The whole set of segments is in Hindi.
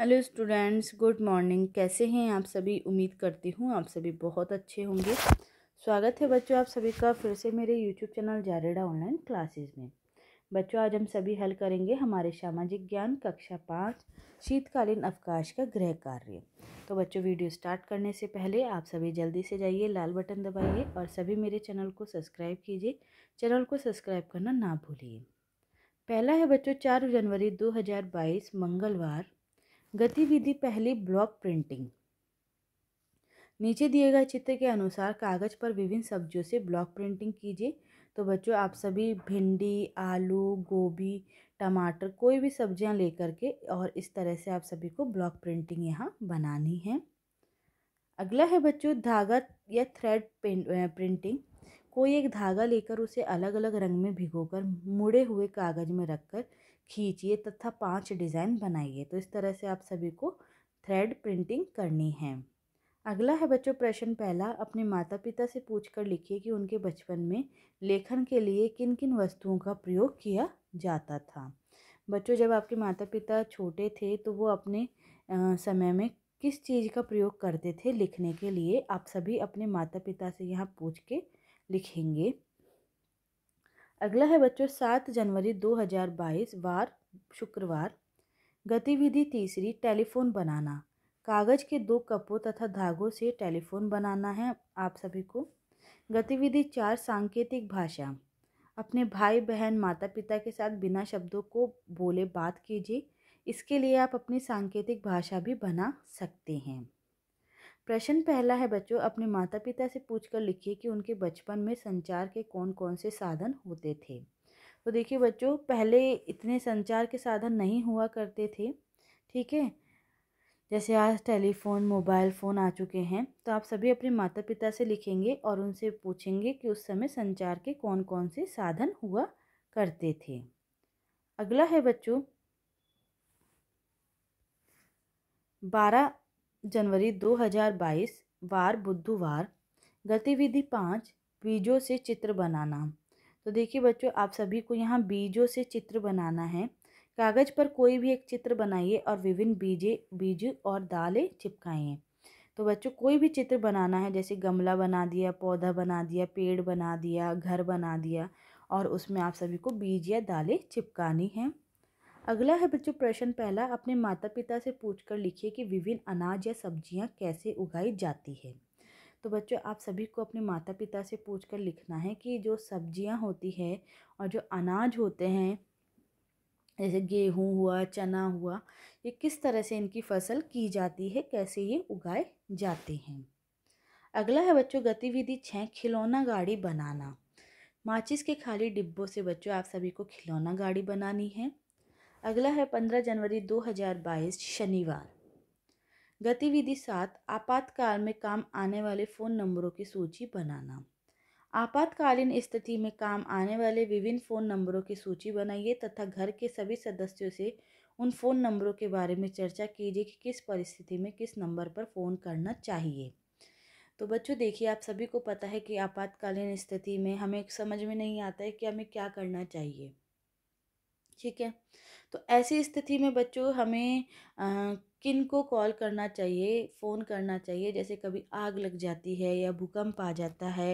हेलो स्टूडेंट्स गुड मॉर्निंग कैसे हैं आप सभी उम्मीद करती हूँ आप सभी बहुत अच्छे होंगे स्वागत है बच्चों आप सभी का फिर से मेरे यूट्यूब चैनल जारेडा ऑनलाइन क्लासेस में बच्चों आज हम सभी हल करेंगे हमारे सामाजिक ज्ञान कक्षा पाँच शीतकालीन अवकाश का गृह कार्य तो बच्चों वीडियो स्टार्ट करने से पहले आप सभी जल्दी से जाइए लाल बटन दबाइए और सभी मेरे चैनल को सब्सक्राइब कीजिए चैनल को सब्सक्राइब करना ना भूलिए पहला है बच्चों चार जनवरी 2022 मंगलवार गतिविधि पहली ब्लॉक प्रिंटिंग नीचे दिए गए चित्र के अनुसार कागज पर विभिन्न सब्जियों से ब्लॉक प्रिंटिंग कीजिए तो बच्चों आप सभी भिंडी आलू गोभी टमाटर कोई भी सब्जियां लेकर के और इस तरह से आप सभी को ब्लॉक प्रिंटिंग यहाँ बनानी है अगला है बच्चों धागा या थ्रेड प्रिंटिंग कोई एक धागा लेकर उसे अलग अलग रंग में भिगोकर मुड़े हुए कागज़ में रखकर खींचिए तथा पांच डिज़ाइन बनाइए तो इस तरह से आप सभी को थ्रेड प्रिंटिंग करनी है अगला है बच्चों प्रश्न पहला अपने माता पिता से पूछकर लिखिए कि उनके बचपन में लेखन के लिए किन किन वस्तुओं का प्रयोग किया जाता था बच्चों जब आपके माता पिता छोटे थे तो वो अपने समय में किस चीज़ का प्रयोग करते थे लिखने के लिए आप सभी अपने माता पिता से यहाँ पूछ के लिखेंगे अगला है बच्चों सात जनवरी 2022 वार शुक्रवार गतिविधि तीसरी टेलीफोन बनाना कागज़ के दो कपों तथा धागों से टेलीफोन बनाना है आप सभी को गतिविधि चार सांकेतिक भाषा अपने भाई बहन माता पिता के साथ बिना शब्दों को बोले बात कीजिए इसके लिए आप अपनी सांकेतिक भाषा भी बना सकते हैं प्रश्न पहला है बच्चों अपने माता पिता से पूछ कर लिखिए कि उनके बचपन में संचार के कौन कौन से साधन होते थे तो देखिए बच्चों पहले इतने संचार के साधन नहीं हुआ करते थे ठीक है जैसे आज टेलीफोन मोबाइल फ़ोन आ चुके हैं तो आप सभी अपने माता पिता से लिखेंगे और उनसे पूछेंगे कि उस समय संचार के कौन कौन से साधन हुआ करते थे अगला है बच्चों बारह जनवरी 2022 वार बुधवार गतिविधि पाँच बीजों से चित्र बनाना तो देखिए बच्चों आप सभी को यहाँ बीजों से चित्र बनाना है कागज़ पर कोई भी एक चित्र बनाइए और विभिन्न बीजे बीज और दालें चिपकाइए तो बच्चों कोई भी चित्र बनाना है जैसे गमला बना दिया पौधा बना दिया पेड़ बना दिया घर बना दिया और उसमें आप सभी को बीज या दालें चिपकानी हैं अगला है बच्चों प्रश्न पहला अपने माता पिता से पूछ कर लिखिए कि विभिन्न अनाज या सब्जियाँ कैसे उगाई जाती है तो बच्चों आप सभी को अपने माता पिता से पूछ कर लिखना है कि जो सब्जियाँ होती है और जो अनाज होते हैं जैसे गेहूँ हुआ चना हुआ ये किस तरह से इनकी फसल की जाती है कैसे ये उगाए जाते हैं अगला है बच्चों गतिविधि छः खिलौना गाड़ी बनाना माचिस के खाली डिब्बों से बच्चों आप सभी को खिलौना गाड़ी बनानी है अगला है पंद्रह जनवरी दो हज़ार बाईस शनिवार गतिविधि सात आपातकाल में काम आने वाले फ़ोन नंबरों की सूची बनाना आपातकालीन स्थिति में काम आने वाले विभिन्न फ़ोन नंबरों की सूची बनाइए तथा घर के सभी सदस्यों से उन फ़ोन नंबरों के बारे में चर्चा कीजिए कि किस परिस्थिति में किस नंबर पर फ़ोन करना चाहिए तो बच्चों देखिए आप सभी को पता है कि आपातकालीन स्थिति में हमें समझ में नहीं आता है कि हमें क्या करना चाहिए ठीक है तो ऐसी स्थिति में बच्चों हमें किन को कॉल करना चाहिए फ़ोन करना चाहिए जैसे कभी आग लग जाती है या भूकंप आ जाता है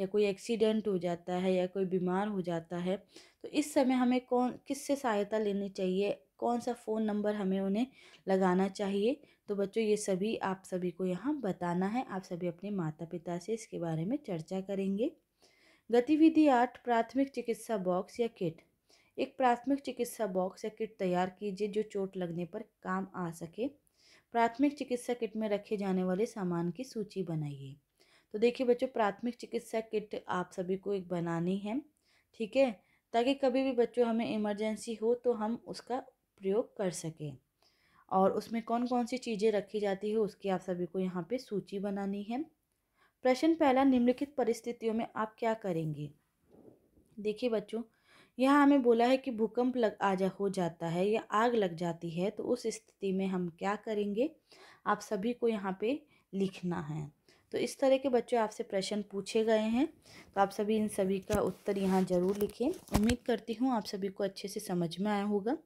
या कोई एक्सीडेंट हो जाता है या कोई बीमार हो जाता है तो इस समय हमें कौन किस से सहायता लेनी चाहिए कौन सा फ़ोन नंबर हमें उन्हें लगाना चाहिए तो बच्चों ये सभी आप सभी को यहाँ बताना है आप सभी अपने माता पिता से इसके बारे में चर्चा करेंगे गतिविधि आठ प्राथमिक चिकित्सा बॉक्स या किट एक प्राथमिक चिकित्सा बॉक्स या किट तैयार कीजिए जो चोट लगने पर काम आ सके प्राथमिक चिकित्सा किट में रखे जाने वाले सामान की सूची बनाइए तो देखिए बच्चों प्राथमिक चिकित्सा किट आप सभी को एक बनानी है ठीक है ताकि कभी भी बच्चों हमें इमरजेंसी हो तो हम उसका प्रयोग कर सकें और उसमें कौन कौन सी चीज़ें रखी जाती है उसकी आप सभी को यहाँ पे सूची बनानी है प्रश्न पहला निम्नलिखित परिस्थितियों में आप क्या करेंगे देखिए बच्चों यहाँ हमें बोला है कि भूकंप लग आ जा हो जाता है या आग लग जाती है तो उस स्थिति में हम क्या करेंगे आप सभी को यहाँ पे लिखना है तो इस तरह के बच्चों आपसे प्रश्न पूछे गए हैं तो आप सभी इन सभी का उत्तर यहाँ ज़रूर लिखें उम्मीद करती हूँ आप सभी को अच्छे से समझ में आया होगा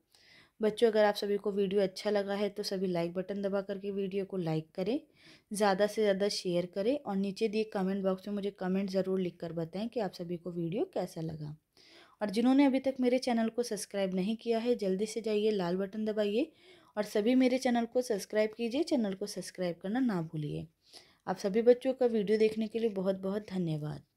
बच्चों अगर आप सभी को वीडियो अच्छा लगा है तो सभी लाइक बटन दबा करके वीडियो को लाइक करें ज़्यादा से ज़्यादा शेयर करें और नीचे दिए कमेंट बॉक्स में मुझे कमेंट ज़रूर लिख कर बताएँ कि आप सभी को वीडियो कैसा लगा और जिन्होंने अभी तक मेरे चैनल को सब्सक्राइब नहीं किया है जल्दी से जाइए लाल बटन दबाइए और सभी मेरे चैनल को सब्सक्राइब कीजिए चैनल को सब्सक्राइब करना ना भूलिए आप सभी बच्चों का वीडियो देखने के लिए बहुत बहुत धन्यवाद